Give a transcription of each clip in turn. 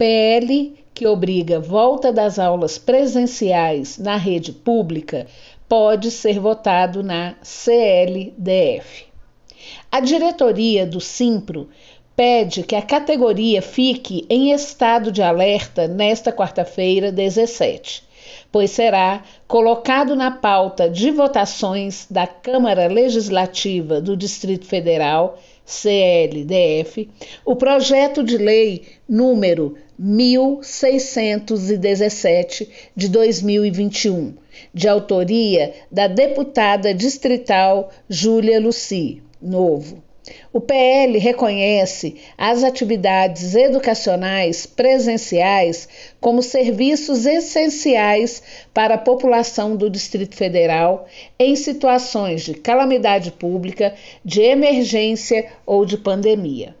PL que obriga volta das aulas presenciais na rede pública pode ser votado na CLDF. A diretoria do Simpro pede que a categoria fique em estado de alerta nesta quarta-feira, 17, pois será colocado na pauta de votações da Câmara Legislativa do Distrito Federal CLDF, o projeto de lei número 1617 de 2021, de autoria da deputada distrital Júlia Luci, novo o PL reconhece as atividades educacionais presenciais como serviços essenciais para a população do Distrito Federal em situações de calamidade pública, de emergência ou de pandemia.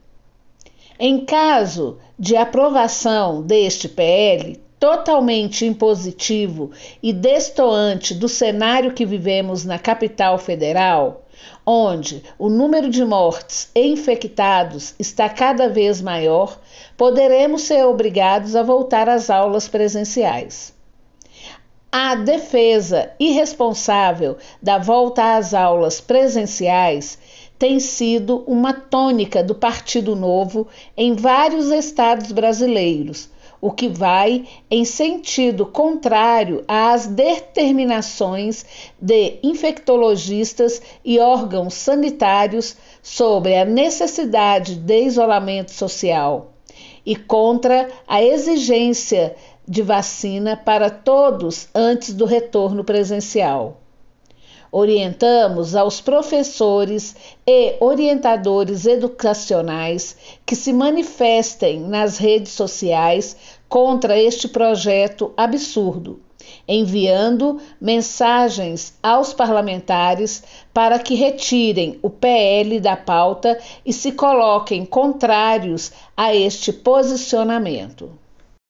Em caso de aprovação deste PL, totalmente impositivo e destoante do cenário que vivemos na capital federal, onde o número de mortes e infectados está cada vez maior, poderemos ser obrigados a voltar às aulas presenciais. A defesa irresponsável da volta às aulas presenciais tem sido uma tônica do Partido Novo em vários estados brasileiros o que vai em sentido contrário às determinações de infectologistas e órgãos sanitários sobre a necessidade de isolamento social e contra a exigência de vacina para todos antes do retorno presencial. Orientamos aos professores e orientadores educacionais que se manifestem nas redes sociais contra este projeto absurdo, enviando mensagens aos parlamentares para que retirem o PL da pauta e se coloquem contrários a este posicionamento.